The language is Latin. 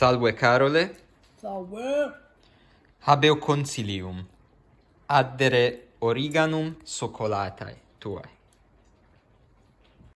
Salve Carole. Salve. Habeo concilium. Addere origanum socolatae tuae.